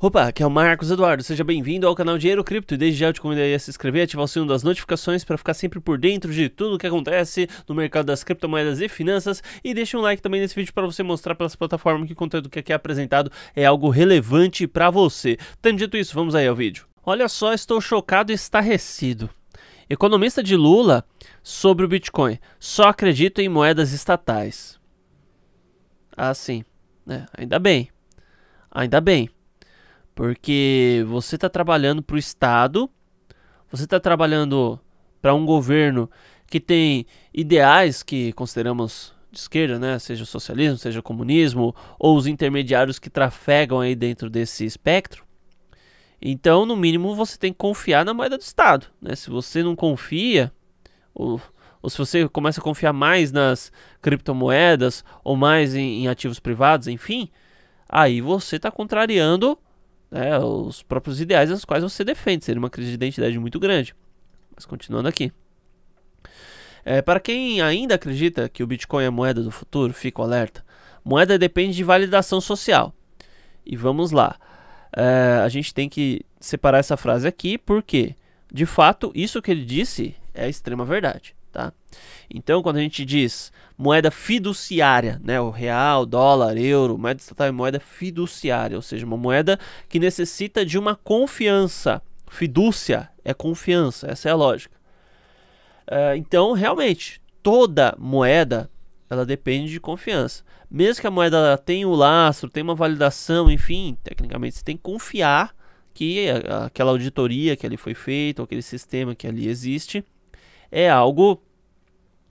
Opa, aqui é o Marcos Eduardo, seja bem-vindo ao canal Dinheiro Cripto e desde já eu te convido a se inscrever, ativar o sino das notificações para ficar sempre por dentro de tudo o que acontece no mercado das criptomoedas e finanças e deixa um like também nesse vídeo para você mostrar pelas plataformas que o conteúdo que aqui é apresentado é algo relevante para você. Tendo dito isso, vamos aí ao vídeo. Olha só, estou chocado e estarrecido. Economista de Lula sobre o Bitcoin, só acredito em moedas estatais. Ah, sim, é, ainda bem, ainda bem. Porque você está trabalhando para o Estado, você está trabalhando para um governo que tem ideais que consideramos de esquerda, né? seja o socialismo, seja o comunismo, ou os intermediários que trafegam aí dentro desse espectro. Então, no mínimo, você tem que confiar na moeda do Estado. Né? Se você não confia, ou, ou se você começa a confiar mais nas criptomoedas, ou mais em, em ativos privados, enfim, aí você está contrariando né, os próprios ideais aos quais você defende. Seria uma crise de identidade muito grande. Mas continuando aqui. É, para quem ainda acredita que o Bitcoin é moeda do futuro, fico alerta. Moeda depende de validação social. E vamos lá. É, a gente tem que separar essa frase aqui porque, de fato, isso que ele disse é extrema verdade. Tá? Então, quando a gente diz moeda fiduciária, né, o real, dólar, euro, moeda estatal é moeda fiduciária, ou seja, uma moeda que necessita de uma confiança. Fidúcia é confiança, essa é a lógica. Uh, então, realmente, toda moeda ela depende de confiança. Mesmo que a moeda tenha o um lastro, tenha uma validação, enfim, tecnicamente você tem que confiar que aquela auditoria que ali foi feita, ou aquele sistema que ali existe, é algo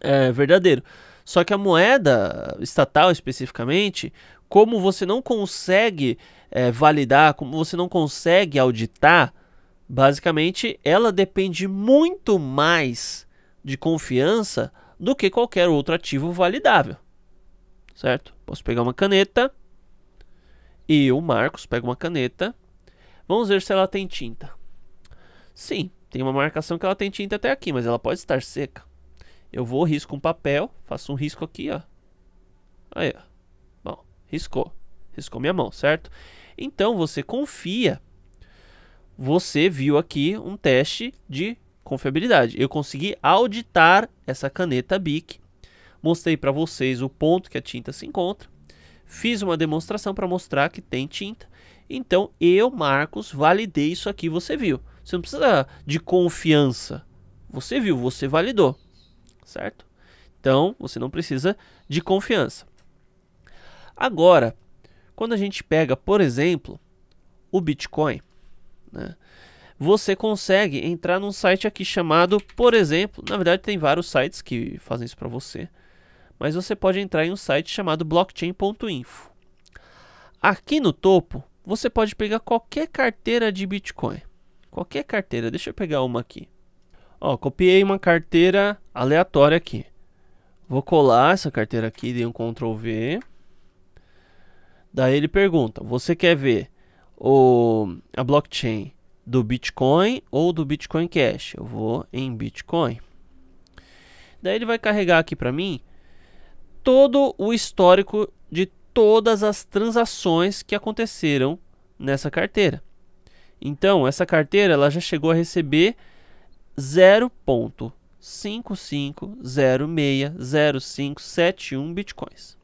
é, verdadeiro. Só que a moeda estatal especificamente, como você não consegue é, validar, como você não consegue auditar, basicamente ela depende muito mais de confiança do que qualquer outro ativo validável. Certo? Posso pegar uma caneta e o Marcos pega uma caneta. Vamos ver se ela tem tinta. Sim, tem uma marcação que ela tem tinta até aqui, mas ela pode estar seca. Eu vou, risco um papel, faço um risco aqui, ó. Aí, ó. Bom, riscou. Riscou minha mão, certo? Então você confia. Você viu aqui um teste de confiabilidade. Eu consegui auditar essa caneta BIC. Mostrei para vocês o ponto que a tinta se encontra. Fiz uma demonstração para mostrar que tem tinta. Então eu, Marcos, validei isso aqui, você viu. Você não precisa de confiança. Você viu, você validou, certo? Então, você não precisa de confiança. Agora, quando a gente pega, por exemplo, o Bitcoin, né? você consegue entrar num site aqui chamado, por exemplo, na verdade tem vários sites que fazem isso para você, mas você pode entrar em um site chamado blockchain.info. Aqui no topo, você pode pegar qualquer carteira de Bitcoin. Qualquer carteira, deixa eu pegar uma aqui. Ó, copiei uma carteira aleatória aqui. Vou colar essa carteira aqui, dei um Ctrl V. Daí ele pergunta, você quer ver o, a blockchain do Bitcoin ou do Bitcoin Cash? Eu vou em Bitcoin. Daí ele vai carregar aqui para mim todo o histórico de todas as transações que aconteceram nessa carteira. Então, essa carteira ela já chegou a receber 0.55060571 bitcoins.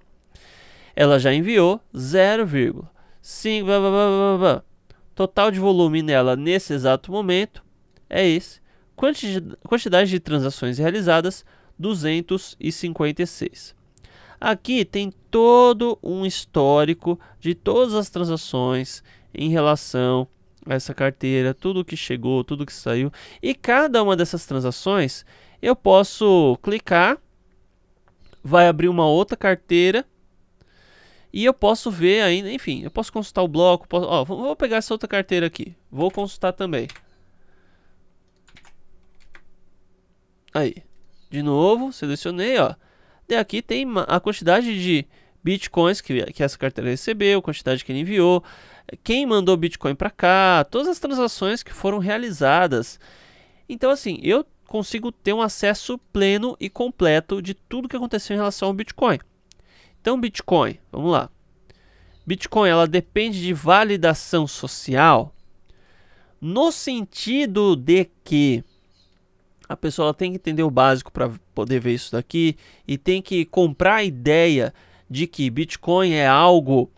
Ela já enviou 0,5 Total de volume nela nesse exato momento é esse. Quantidade de transações realizadas 256. Aqui tem todo um histórico de todas as transações em relação essa carteira, tudo que chegou, tudo que saiu. E cada uma dessas transações eu posso clicar, vai abrir uma outra carteira e eu posso ver ainda, enfim, eu posso consultar o bloco, posso, ó, vou pegar essa outra carteira aqui, vou consultar também. Aí, de novo, selecionei, ó. E aqui tem a quantidade de bitcoins que, que essa carteira recebeu, quantidade que ele enviou, quem mandou bitcoin para cá, todas as transações que foram realizadas. Então, assim, eu consigo ter um acesso pleno e completo de tudo que aconteceu em relação ao Bitcoin. Então, Bitcoin, vamos lá. Bitcoin ela depende de validação social no sentido de que a pessoa tem que entender o básico para poder ver isso daqui e tem que comprar a ideia de que Bitcoin é algo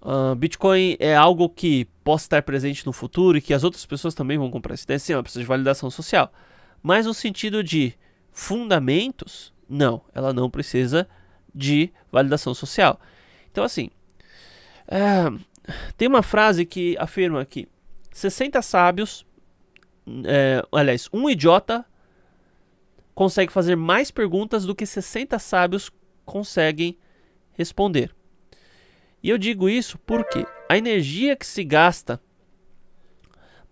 uh, Bitcoin é algo que possa estar presente no futuro e que as outras pessoas também vão comprar essa ideia, sim, ela precisa de validação social. Mas no sentido de fundamentos, não, ela não precisa de validação social. Então assim, é, tem uma frase que afirma que 60 sábios, é, aliás, um idiota consegue fazer mais perguntas do que 60 sábios conseguem responder. E eu digo isso porque a energia que se gasta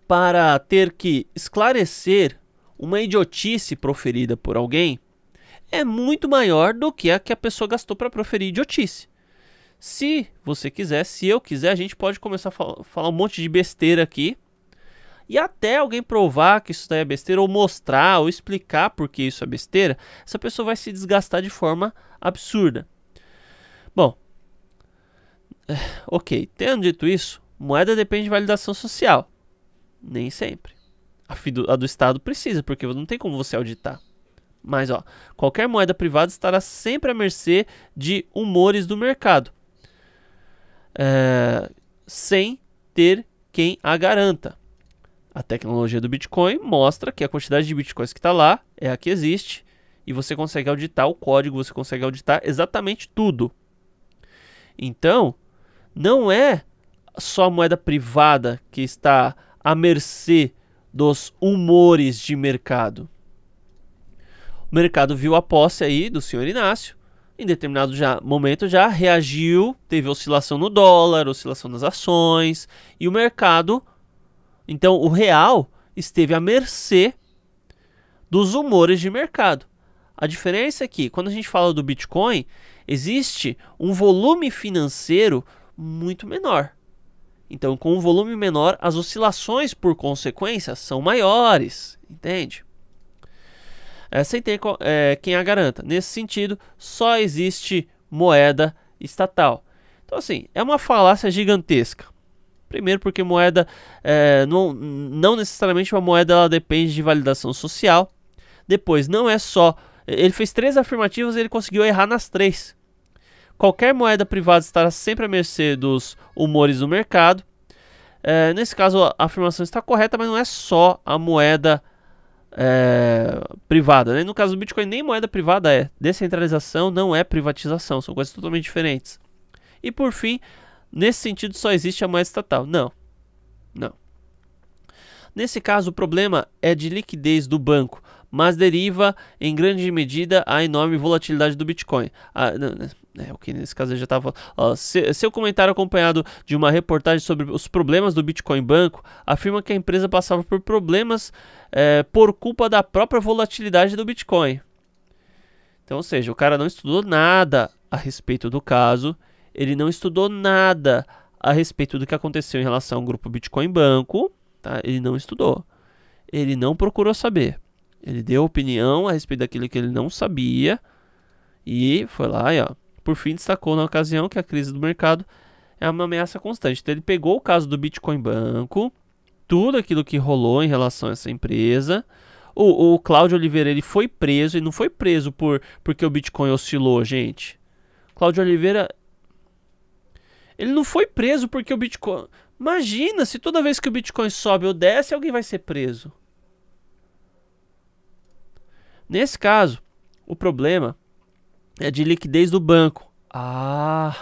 para ter que esclarecer uma idiotice proferida por alguém é muito maior do que a que a pessoa gastou para proferir idiotice. Se você quiser, se eu quiser, a gente pode começar a falar um monte de besteira aqui e até alguém provar que isso daí é besteira, ou mostrar, ou explicar por que isso é besteira, essa pessoa vai se desgastar de forma absurda. Bom, eh, ok, tendo dito isso, moeda depende de validação social. Nem sempre. A, do, a do Estado precisa, porque não tem como você auditar. Mas, ó, qualquer moeda privada estará sempre à mercê de humores do mercado, é, sem ter quem a garanta. A tecnologia do Bitcoin mostra que a quantidade de bitcoins que está lá é a que existe e você consegue auditar o código, você consegue auditar exatamente tudo. Então, não é só a moeda privada que está à mercê dos humores de mercado. O mercado viu a posse aí do senhor Inácio, em determinado já, momento já reagiu, teve oscilação no dólar, oscilação nas ações, e o mercado então o real esteve à mercê dos humores de mercado. A diferença é que quando a gente fala do Bitcoin, existe um volume financeiro muito menor. Então, com um volume menor, as oscilações por consequência são maiores, entende? É, sem ter é, quem a garanta. Nesse sentido, só existe moeda estatal. Então, assim, é uma falácia gigantesca. Primeiro, porque moeda é, não, não necessariamente uma moeda ela depende de validação social. Depois, não é só. Ele fez três afirmativas e ele conseguiu errar nas três. Qualquer moeda privada estará sempre à mercê dos humores do mercado. É, nesse caso, a afirmação está correta, mas não é só a moeda é, privada. Né? No caso do Bitcoin, nem moeda privada é. Descentralização não é privatização, são coisas totalmente diferentes. E por fim, Nesse sentido, só existe a moeda estatal. Não. Não. Nesse caso, o problema é de liquidez do banco, mas deriva em grande medida a enorme volatilidade do Bitcoin. Ah, não, né, é o que nesse caso eu já estava falando. Se, seu comentário acompanhado de uma reportagem sobre os problemas do Bitcoin Banco afirma que a empresa passava por problemas é, por culpa da própria volatilidade do Bitcoin. Então, ou seja, o cara não estudou nada a respeito do caso ele não estudou nada a respeito do que aconteceu em relação ao grupo Bitcoin Banco, tá? Ele não estudou. Ele não procurou saber. Ele deu opinião a respeito daquilo que ele não sabia e foi lá e ó, por fim destacou na ocasião que a crise do mercado é uma ameaça constante. Então ele pegou o caso do Bitcoin Banco, tudo aquilo que rolou em relação a essa empresa. O, o Cláudio Oliveira ele foi preso e não foi preso por porque o Bitcoin oscilou, gente. Cláudio Oliveira ele não foi preso porque o Bitcoin. Imagina se toda vez que o Bitcoin sobe ou desce, alguém vai ser preso. Nesse caso, o problema é de liquidez do banco. Ah,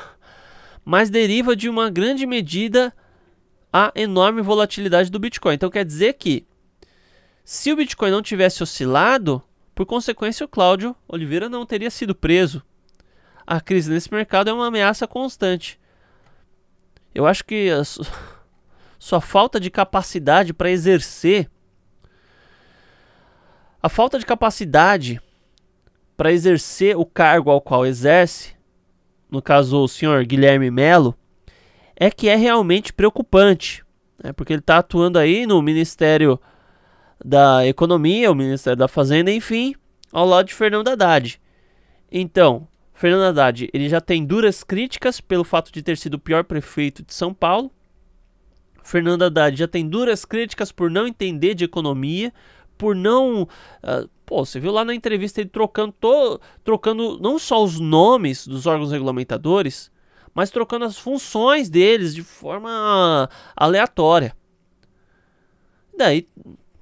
mas deriva de uma grande medida a enorme volatilidade do Bitcoin. Então quer dizer que se o Bitcoin não tivesse oscilado, por consequência o Cláudio Oliveira não teria sido preso. A crise nesse mercado é uma ameaça constante. Eu acho que a sua falta de capacidade para exercer a falta de capacidade para exercer o cargo ao qual exerce, no caso o senhor Guilherme Melo, é que é realmente preocupante, né? porque ele está atuando aí no Ministério da Economia, o Ministério da Fazenda, enfim, ao lado de Fernando Haddad. Então, Fernando Haddad, ele já tem duras críticas pelo fato de ter sido o pior prefeito de São Paulo. Fernando Haddad já tem duras críticas por não entender de economia, por não. Uh, pô, você viu lá na entrevista ele trocando, to, trocando não só os nomes dos órgãos regulamentadores, mas trocando as funções deles de forma aleatória. Daí,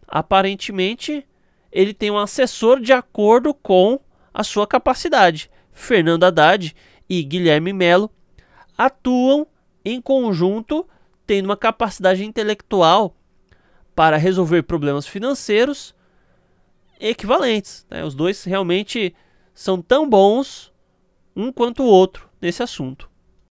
aparentemente, ele tem um assessor de acordo com a sua capacidade. Fernando Haddad e Guilherme Melo atuam em conjunto, tendo uma capacidade intelectual para resolver problemas financeiros equivalentes. Né? Os dois realmente são tão bons um quanto o outro nesse assunto.